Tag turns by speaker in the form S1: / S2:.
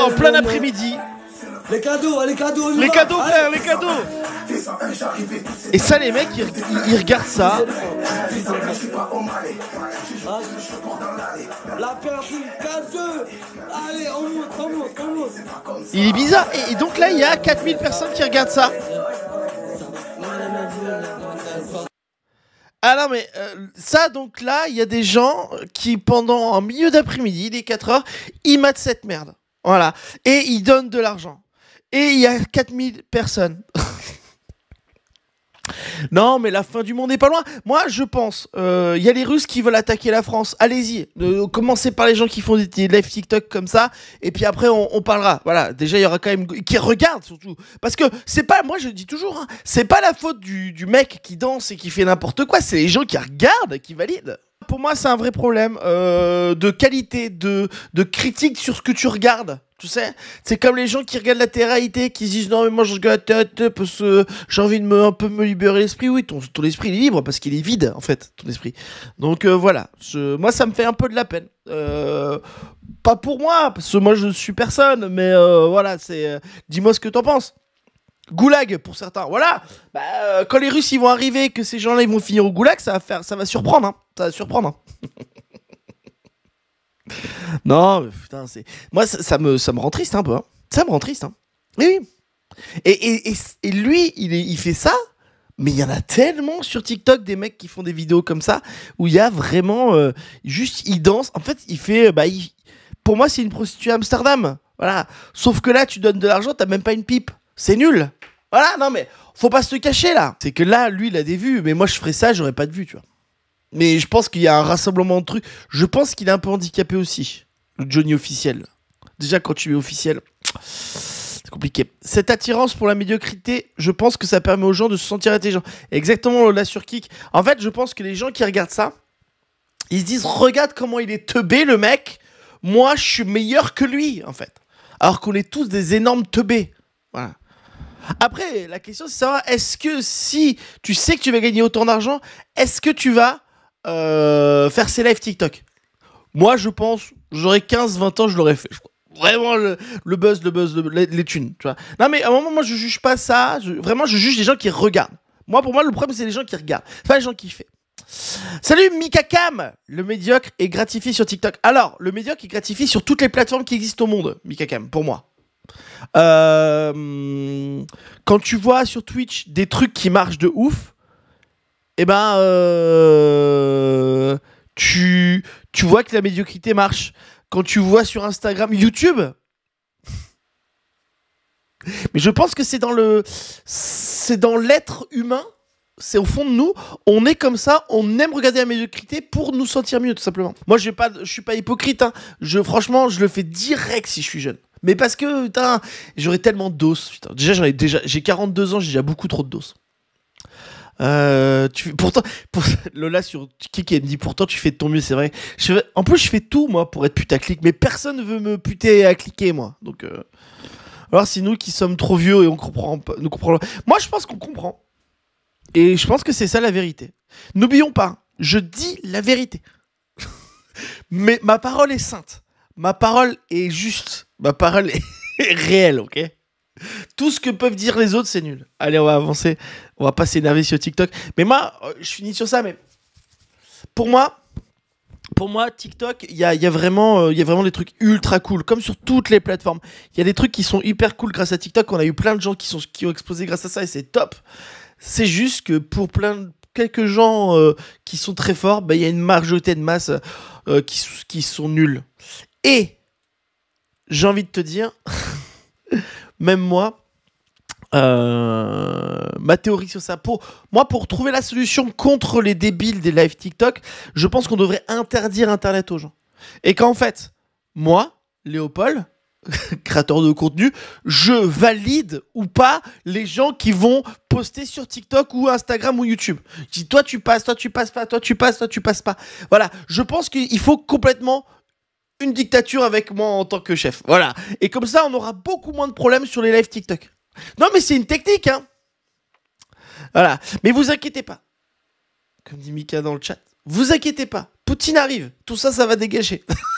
S1: en plein après-midi.
S2: Les cadeaux, les cadeaux, les cadeaux, les cadeaux. Et ça, les mecs, ils, regardent ça. Il est bizarre. Et, donc là, il y a 4000 personnes qui regardent ça. Ah non, mais euh, ça, donc là, il y a des gens qui, pendant un milieu d'après-midi, il est 4h, ils matent cette merde. Voilà. Et il donne de l'argent. Et il y a 4000 personnes. Non, mais la fin du monde n'est pas loin. Moi, je pense, il euh, y a les Russes qui veulent attaquer la France. Allez-y. commencez par les gens qui font des, lives live TikTok comme ça. Et puis après, on, parlera. Voilà. Déjà, il y aura quand même. Qui regarde surtout. Parce que c'est pas. Moi, je dis toujours, hein, c'est pas la faute du mec qui danse et qui fait n'importe quoi. C'est les gens qui regardent, qui valident. Pour moi, c'est un vrai problème euh, de qualité, de, de critique sur ce que tu regardes. Tu sais, c'est comme les gens qui regardent la télé qui disent non, mais moi je regarde la télé parce que j'ai envie de me, un peu me libérer l'esprit. Oui, ton, esprit est libre parce qu'il est vide en fait, ton esprit. Donc euh, voilà, ce moi ça me fait un peu de la peine. Euh, pas pour moi, parce que moi je suis personne, mais voilà, c'est. Dis-moi ce que t'en penses. Goulag pour certains. Voilà. Bah, euh, quand les Russes ils vont arriver, que ces gens-là ils vont finir au goulag, ça va faire, ça va surprendre. Hein. Ça va surprendre. Hein. non, mais putain, moi ça, me ça rend triste un peu. Hein. Ça me rend triste. Et oui. Et, lui, il, il fait ça. Mais il y en a tellement sur TikTok des mecs qui font des vidéos comme ça où il y a vraiment euh, juste il danse. En fait, il fait bah pour moi c'est une prostituée à Amsterdam. Voilà. Sauf que là, tu donnes de l'argent, t'as même pas une pipe. C'est nul. Voilà, non mais faut pas se cacher là. C'est que là, lui, il a des vues, mais moi, je ferais ça, j'aurais pas de vues, tu vois. Mais je pense qu'il y a un rassemblement de trucs. Je pense qu'il est un peu handicapé aussi, le Johnny officiel. Déjà, quand tu es officiel, c'est compliqué. Cette attirance pour la médiocrité, je pense que ça permet aux gens de se sentir intelligents. Exactement là, sur kick. En fait, je pense que les gens qui regardent ça, ils se disent Regarde comment il est teubé, le mec. Moi, je suis meilleur que lui, en fait. Alors qu'on est tous des énormes teubés. Voilà. Après, la question, c'est savoir, est-ce que si tu sais que tu vas gagner autant d'argent, est-ce que tu vas euh, faire ces lives TikTok Moi, je pense, j'aurais 15-20 ans, je l'aurais fait, vraiment le, buzz, le buzz, les, les, thunes, tu vois. Non, mais à un moment, moi, je juge pas ça. vraiment, je juge les gens qui regardent. Moi, pour moi, le problème, c'est les gens qui regardent. pas les gens qui font. Salut Mika Le médiocre est gratifié sur TikTok. Alors, le médiocre est gratifié sur toutes les plateformes qui existent au monde, Mika pour moi. Euh, quand tu vois sur Twitch des trucs qui marchent de ouf, eh ben, euh, tu, tu vois que la médiocrité marche. Quand tu vois sur Instagram, YouTube. Mais je pense que c'est dans le, c'est dans l'être humain. C'est au fond de nous, on est comme ça, on aime regarder la médiocrité pour nous sentir mieux, tout simplement. Moi, je pas, je suis pas hypocrite. Hein. franchement, je le fais direct si je suis jeune. Mais parce que, putain, j'aurais tellement d'os. Déjà, j'ai 42 ans, j'ai déjà beaucoup trop de doses. Euh, tu pourtant Lola sur Kiki, elle me dit pourtant tu fais de ton mieux c'est vrai en plus je fais tout moi pour être putaclic mais personne ne veut me puter à cliquer moi donc euh. alors c'est nous qui sommes trop vieux et on comprend nous comprend moi je pense qu'on comprend et je pense que c'est ça la vérité n'oublions pas je dis la vérité mais ma parole est sainte ma parole est juste Ma parole est réelle, ok Tout ce que peuvent dire les autres, c'est nul. Allez, on va avancer. On va pas s'énerver sur TikTok. Mais moi, euh, je finis sur ça, mais pour moi, pour moi, TikTok, il y a, vraiment, euh, y vraiment des trucs ultra cool, comme sur toutes les plateformes. Il y a des trucs qui sont hyper cool grâce à TikTok. On a eu plein de gens qui, sont, qui ont explosé grâce à ça et c'est top. C'est juste que pour plein de, quelques gens euh, qui sont très forts, ben, il y a une majorité de masse qui, qui sont nuls. Et j'ai envie de te dire, même moi, euh, ma théorie sur ça. Pour, moi, pour trouver la solution contre les débiles des lives TikTok, je pense qu'on devrait interdire Internet aux gens. Et qu'en fait, moi, Léopold, créateur de contenu, je valide ou pas les gens qui vont poster sur TikTok ou Instagram ou YouTube. Je dis, toi tu passes, toi tu passes pas, toi tu passes, toi tu passes pas. Voilà, je pense qu'il faut complètement une dictature avec moi en tant que chef. Voilà. Et comme ça, on aura beaucoup moins de problèmes sur les lives TikTok. Non, mais c'est une technique, hein. Voilà. Mais vous inquiétez pas. Comme dit Mika dans le chat, vous inquiétez pas. Poutine arrive. Tout ça, ça va dégager.